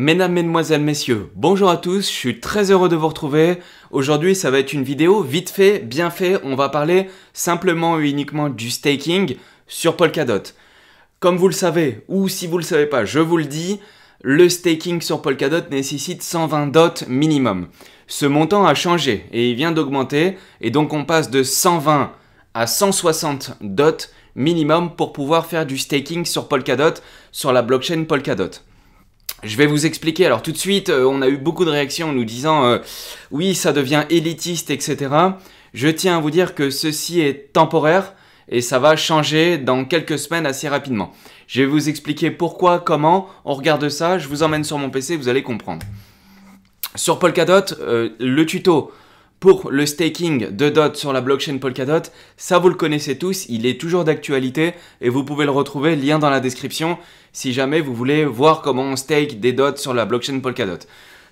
Mesdames, Mesdemoiselles, Messieurs, bonjour à tous, je suis très heureux de vous retrouver. Aujourd'hui, ça va être une vidéo vite fait, bien fait, on va parler simplement et uniquement du staking sur Polkadot. Comme vous le savez, ou si vous ne le savez pas, je vous le dis, le staking sur Polkadot nécessite 120 dots minimum. Ce montant a changé et il vient d'augmenter, et donc on passe de 120 à 160 dots minimum pour pouvoir faire du staking sur Polkadot, sur la blockchain Polkadot. Je vais vous expliquer. Alors tout de suite, euh, on a eu beaucoup de réactions nous disant euh, oui, ça devient élitiste, etc. Je tiens à vous dire que ceci est temporaire et ça va changer dans quelques semaines assez rapidement. Je vais vous expliquer pourquoi, comment, on regarde ça, je vous emmène sur mon PC, vous allez comprendre. Sur Polkadot, euh, le tuto pour le staking de DOT sur la blockchain Polkadot. Ça, vous le connaissez tous, il est toujours d'actualité et vous pouvez le retrouver, lien dans la description, si jamais vous voulez voir comment on stake des DOT sur la blockchain Polkadot.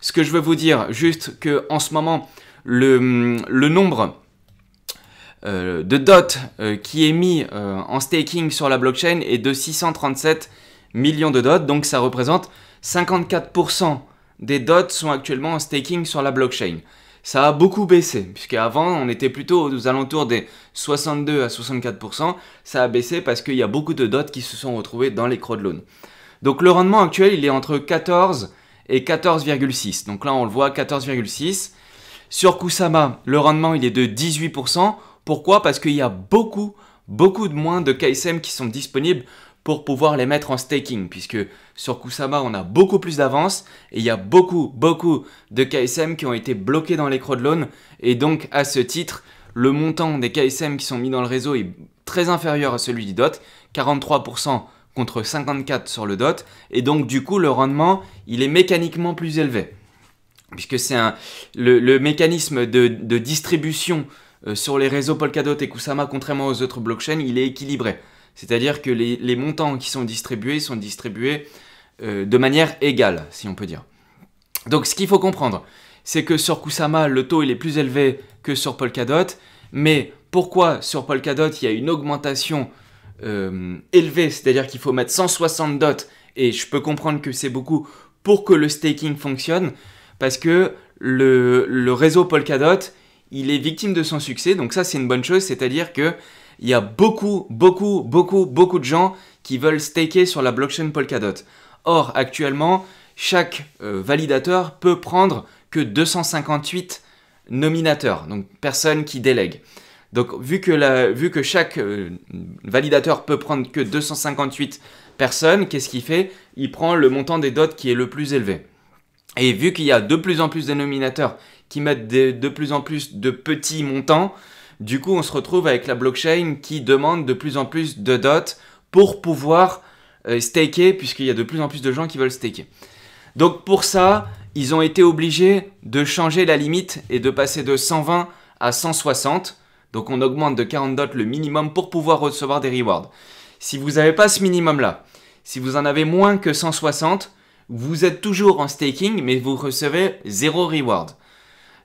Ce que je veux vous dire, juste que en ce moment, le, nombre euh, de DOT euh, qui est mis euh, en staking sur la blockchain est de 637 millions de DOT, donc ça représente 54% des DOT sont actuellement en staking sur la blockchain ça a beaucoup baissé, puisqu'avant on était plutôt aux alentours des 62 à 64%, ça a baissé parce qu'il y a beaucoup de dots qui se sont retrouvés dans les crowdloans. Donc le rendement actuel il est entre 14 et 14,6. Donc là on le voit 14,6. Sur Kusama, le rendement il est de 18%. Pourquoi Parce qu'il y a beaucoup, beaucoup de moins de KSM qui sont disponibles pour pouvoir les mettre en staking, puisque sur Kusama, on a beaucoup plus d'avance, et il y a beaucoup, beaucoup de KSM qui ont été bloqués dans les crowdloans, et donc à ce titre, le montant des KSM qui sont mis dans le réseau est très inférieur à celui du DOT, 43% contre 54 sur le DOT, et donc du coup le rendement, il est mécaniquement plus élevé. Puisque c'est le, le, mécanisme de, distribution euh, sur les réseaux Polkadot et Kusama, contrairement aux autres blockchains, il est équilibré. C'est-à-dire que les, montants qui sont distribués sont distribués euh, de manière égale, si on peut dire. Donc ce qu'il faut comprendre, c'est que sur Kusama, le taux est plus élevé que sur Polkadot, mais pourquoi sur Polkadot, il y a une augmentation euh, élevée, c'est-à-dire qu'il faut mettre 160 dots, et je peux comprendre que c'est beaucoup pour que le staking fonctionne, parce que le réseau Polkadot, il est victime de son succès, donc ça c'est une bonne chose, c'est-à-dire que il y a beaucoup, beaucoup, beaucoup, beaucoup de gens qui veulent staker sur la blockchain Polkadot. Or, actuellement, chaque euh, validateur peut prendre que 258 nominateurs, donc personnes qui délèguent. Donc, vu que, vu que chaque euh, validateur peut prendre que 258 personnes, qu'est-ce qu'il fait Il prend le montant des dots qui est le plus élevé. Et vu qu'il y a de plus en plus de nominateurs qui mettent de plus en plus de petits montants, du coup, on se retrouve avec la blockchain qui demande de plus en plus de dots pour pouvoir euh, staker, puisqu'il y a de plus en plus de gens qui veulent staker. Donc pour ça, ils ont été obligés de changer la limite et de passer de 120 à 160. Donc on augmente de 40 dots le minimum pour pouvoir recevoir des rewards. Si vous n'avez pas ce minimum-là, si vous en avez moins que 160, vous êtes toujours en staking, mais vous recevez zéro reward.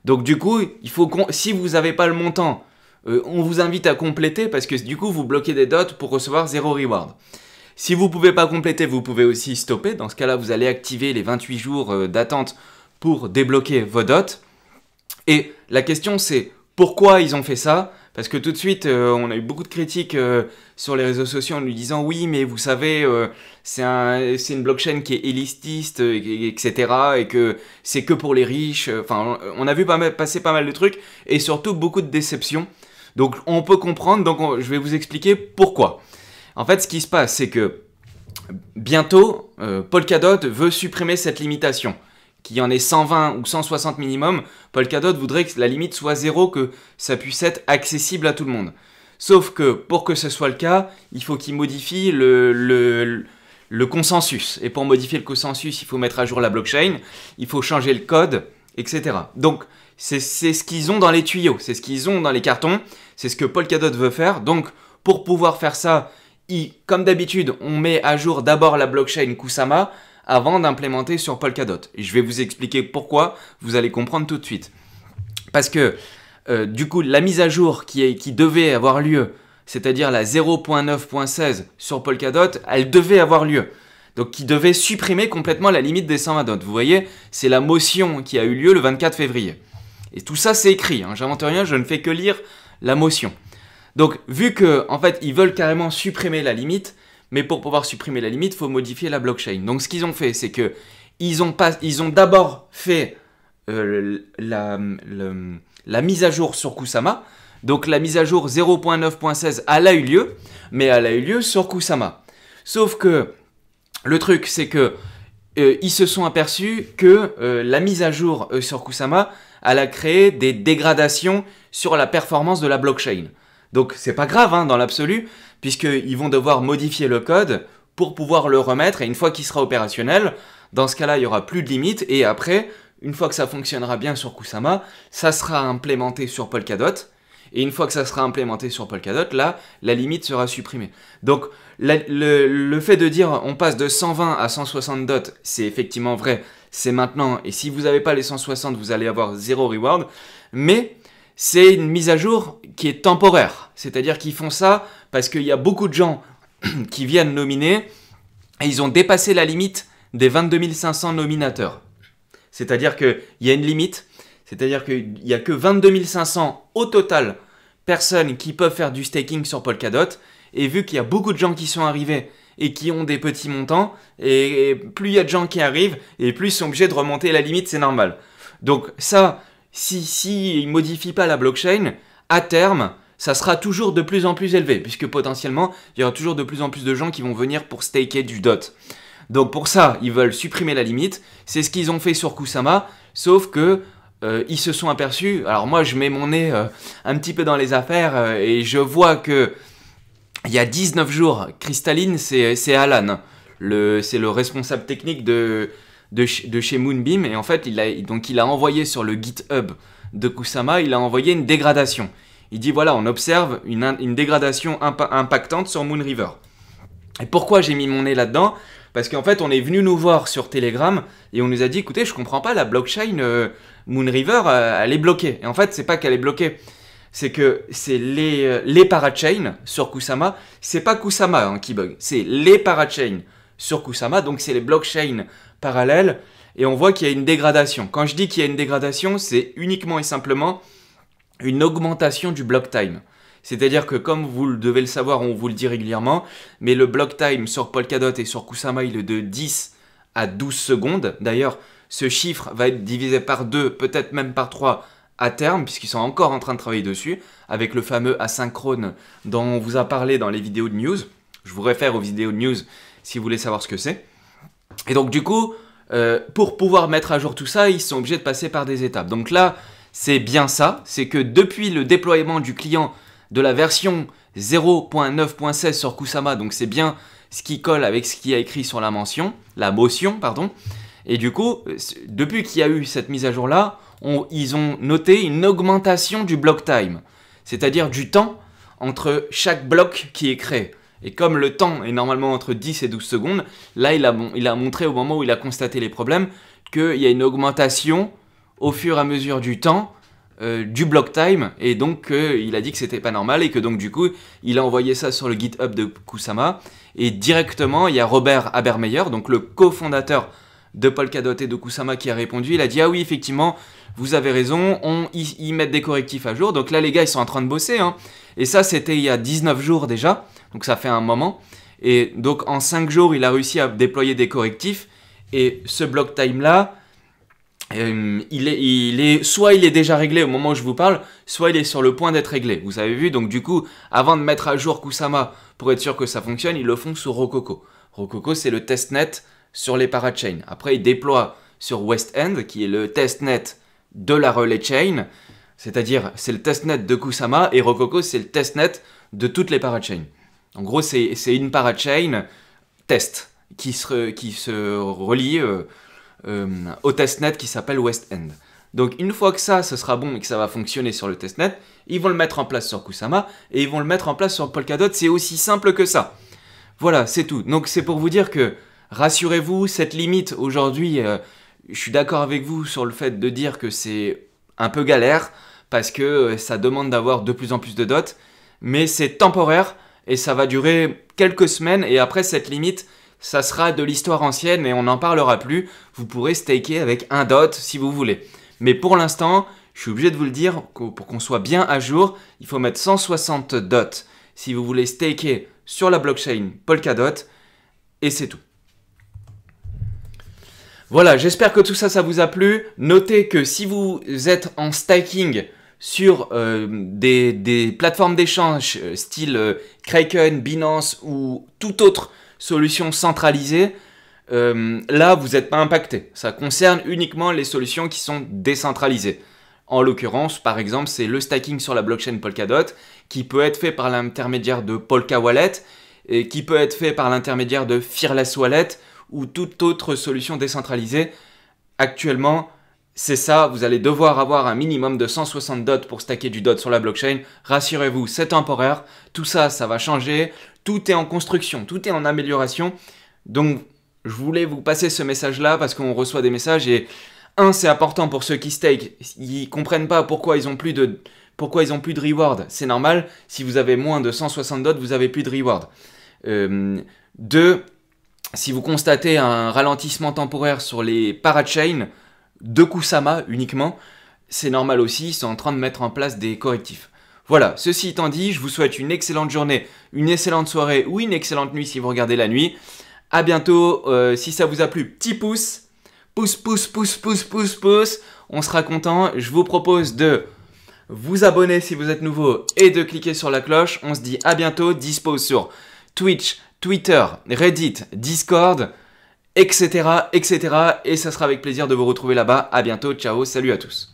Donc du coup, faut si vous n'avez pas le montant euh, on vous invite à compléter parce que du coup vous bloquez des dots pour recevoir zéro reward. Si vous ne pouvez pas compléter, vous pouvez aussi stopper. Dans ce cas-là, vous allez activer les 28 jours euh, d'attente pour débloquer vos dots. Et la question c'est pourquoi ils ont fait ça Parce que tout de suite, euh, on a eu beaucoup de critiques sur les réseaux sociaux en lui disant oui, mais vous savez, c'est une blockchain qui est élitiste, etc. Et que c'est que pour les riches. Enfin, on a vu passer pas mal de trucs et surtout beaucoup de déceptions. Donc on peut comprendre, donc je vais vous expliquer pourquoi. En fait, ce qui se passe, c'est que bientôt, euh, Paul Polkadot veut supprimer cette limitation. Qu'il y en ait 120 ou 160 minimum, Paul Polkadot voudrait que la limite soit zéro, que ça puisse être accessible à tout le monde. Sauf que pour que ce soit le cas, il faut qu'il modifie le consensus. Et pour modifier le consensus, il faut mettre à jour la blockchain, il faut changer le code, etc. Donc, c'est ce qu'ils ont dans les tuyaux, c'est ce qu'ils ont dans les cartons, c'est ce que Polkadot veut faire. Donc, pour pouvoir faire ça, comme d'habitude, on met à jour d'abord la blockchain Kusama avant d'implémenter sur Polkadot. Et je vais vous expliquer pourquoi, vous allez comprendre tout de suite. Parce que, euh, du coup, la mise à jour qui, qui devait avoir lieu, c'est-à-dire la 0.9.16 sur Polkadot, elle devait avoir lieu. Donc qui devait supprimer complètement la limite des 120 dots. Vous voyez, c'est la motion qui a eu lieu le 24 février. Et tout ça, c'est écrit. Hein. J'invente rien, je ne fais que lire la motion. Donc, vu que, en fait, ils veulent carrément supprimer la limite, mais pour pouvoir supprimer la limite, il faut modifier la blockchain. Donc, ce qu'ils ont fait, c'est que ils ont, d'abord fait euh, la, la, mise à jour sur Kusama. Donc, la mise à jour 0.9.16, elle a eu lieu, mais elle a eu lieu sur Kusama. Sauf que le truc, c'est que euh, ils se sont aperçus que euh, la mise à jour euh, sur Kusama a créé des dégradations sur la performance de la blockchain. Donc c'est pas grave hein, dans l'absolu, puisqu'ils vont devoir modifier le code pour pouvoir le remettre, et une fois qu'il sera opérationnel, dans ce cas-là, il y aura plus de limites, et après, une fois que ça fonctionnera bien sur Kusama, ça sera implémenté sur Polkadot, et une fois que ça sera implémenté sur Polkadot, là, la limite sera supprimée. Donc le, fait de dire on passe de 120 à 160 dots, c'est effectivement vrai, c'est maintenant. Et si vous n'avez pas les 160, vous allez avoir zéro reward. Mais c'est une mise à jour qui est temporaire. C'est-à-dire qu'ils font ça parce qu'il y a beaucoup de gens qui viennent nominer et ils ont dépassé la limite des 22 500 nominateurs. C'est-à-dire qu'il y a une limite c'est-à-dire qu'il n'y a que 22 500 au total personnes qui peuvent faire du staking sur Polkadot. Et vu qu'il y a beaucoup de gens qui sont arrivés et qui ont des petits montants, et plus il y a de gens qui arrivent, et plus ils sont obligés de remonter la limite, c'est normal. Donc ça, si, si ne modifient pas la blockchain, à terme, ça sera toujours de plus en plus élevé, puisque potentiellement, il y aura toujours de plus en plus de gens qui vont venir pour staker du DOT. Donc pour ça, ils veulent supprimer la limite, c'est ce qu'ils ont fait sur Kusama, sauf que euh, ils se sont aperçus, alors moi je mets mon nez euh, un petit peu dans les affaires euh, et je vois que il y a 19 jours, Cristaline, c'est Alan, c'est le responsable technique de, chez Moonbeam et en fait il a, donc il a envoyé sur le GitHub de Kusama, il a envoyé une dégradation. Il dit voilà, on observe une, dégradation impactante sur Moonriver. Et pourquoi j'ai mis mon nez là-dedans parce qu'en fait, on est venu nous voir sur Telegram et on nous a dit écoutez, je comprends pas, la blockchain euh, Moonriver, euh, elle est bloquée. Et en fait, c'est pas qu'elle est bloquée. C'est que c'est les, euh, les parachains sur Kusama. C'est pas Kusama hein, qui bug, c'est les parachains sur Kusama. Donc, c'est les blockchains parallèles. Et on voit qu'il y a une dégradation. Quand je dis qu'il y a une dégradation, c'est uniquement et simplement une augmentation du block time. C'est-à-dire que comme vous le devez le savoir, on vous le dit régulièrement, mais le block time sur Polkadot et sur Kusama, il est de 10 à 12 secondes. D'ailleurs, ce chiffre va être divisé par 2, peut-être même par 3 à terme, puisqu'ils sont encore en train de travailler dessus, avec le fameux asynchrone dont on vous a parlé dans les vidéos de news. Je vous réfère aux vidéos de news si vous voulez savoir ce que c'est. Et donc du coup, euh, pour pouvoir mettre à jour tout ça, ils sont obligés de passer par des étapes. Donc là, c'est bien ça, c'est que depuis le déploiement du client de la version 0.9.16 sur Kusama, donc c'est bien ce qui colle avec ce qui a écrit sur la mention, la motion, pardon. Et du coup, euh, depuis qu'il y a eu cette mise à jour-là, ils ont noté une augmentation du block time, c'est-à-dire du temps entre chaque bloc qui est créé. Et comme le temps est normalement entre 10 et 12 secondes, là il a, il a montré au moment où il a constaté les problèmes qu'il y a une augmentation au fur et à mesure du temps euh, du block time et donc il a dit que c'était pas normal et que donc du coup il a envoyé ça sur le GitHub de Kusama et directement il y a Robert Abermeyer, donc le cofondateur de Polkadot et de Kusama qui a répondu il a dit ah oui effectivement vous avez raison on y, met des correctifs à jour donc là les gars ils sont en train de bosser hein. et ça c'était il y a 19 jours déjà donc ça fait un moment et donc en 5 jours il a réussi à déployer des correctifs et ce block time là euh, il, soit il est déjà réglé au moment où je vous parle, soit il est sur le point d'être réglé. Vous avez vu, donc du coup, avant de mettre à jour Kusama pour être sûr que ça fonctionne, ils le font sur Rococo. Rococo, c'est le testnet sur les parachains. Après, ils déploient sur West End, qui est le testnet de la relay chain, c'est-à-dire c'est le testnet de Kusama, et Rococo, c'est le testnet de toutes les parachains. En gros, c'est une parachain test qui se, relie. Euh, euh, au testnet qui s'appelle West End. Donc une fois que ça, ce sera bon et que ça va fonctionner sur le testnet, ils vont le mettre en place sur Kusama et ils vont le mettre en place sur Polkadot. C'est aussi simple que ça. Voilà, c'est tout. Donc c'est pour vous dire que, rassurez-vous, cette limite, aujourd'hui, euh, je suis d'accord avec vous sur le fait de dire que c'est un peu galère, parce que euh, ça demande d'avoir de plus en plus de dots, mais c'est temporaire, et ça va durer quelques semaines, et après cette limite, ça sera de l'histoire ancienne et on n'en parlera plus. Vous pourrez staker avec un dot si vous voulez. Mais pour l'instant, je suis obligé de vous le dire, pour qu'on soit bien à jour, il faut mettre 160 dots si vous voulez staker sur la blockchain Polkadot, et c'est tout. Voilà, j'espère que tout ça, ça vous a plu. Notez que si vous êtes en staking sur euh, des, plateformes d'échange euh, style euh, Kraken, Binance ou tout autre Solution centralisée, euh, là, vous n'êtes pas impacté. Ça concerne uniquement les solutions qui sont décentralisées. En l'occurrence, par exemple, c'est le stacking sur la blockchain Polkadot qui peut être fait par l'intermédiaire de Polka Wallet et qui peut être fait par l'intermédiaire de Fearless Wallet ou toute autre solution décentralisée. Actuellement, c'est ça, vous allez devoir avoir un minimum de 160 dots pour stacker du dot sur la blockchain. Rassurez-vous, c'est temporaire. Tout ça, ça va changer. Tout est en construction, tout est en amélioration. Donc, je voulais vous passer ce message-là parce qu'on reçoit des messages et un, c'est important pour ceux qui stake. Ils comprennent pas pourquoi ils ont plus de, pourquoi ils ont plus de reward. C'est normal. Si vous avez moins de 160 dots, vous avez plus de reward. Euh, deux, si vous constatez un ralentissement temporaire sur les parachains, de Kusama uniquement, c'est normal aussi, ils sont en train de mettre en place des correctifs. Voilà, ceci étant dit, je vous souhaite une excellente journée, une excellente soirée ou une excellente nuit si vous regardez la nuit. A bientôt, euh, si ça vous a plu, petit pouce, pouce, pouce, pouce, pouce, pouce, pouce, on sera content. Je vous propose de vous abonner si vous êtes nouveau et de cliquer sur la cloche. On se dit à bientôt, dispose sur Twitch, Twitter, Reddit, Discord, etc., etc. Et ça sera avec plaisir de vous retrouver là-bas. À bientôt, ciao, salut à tous.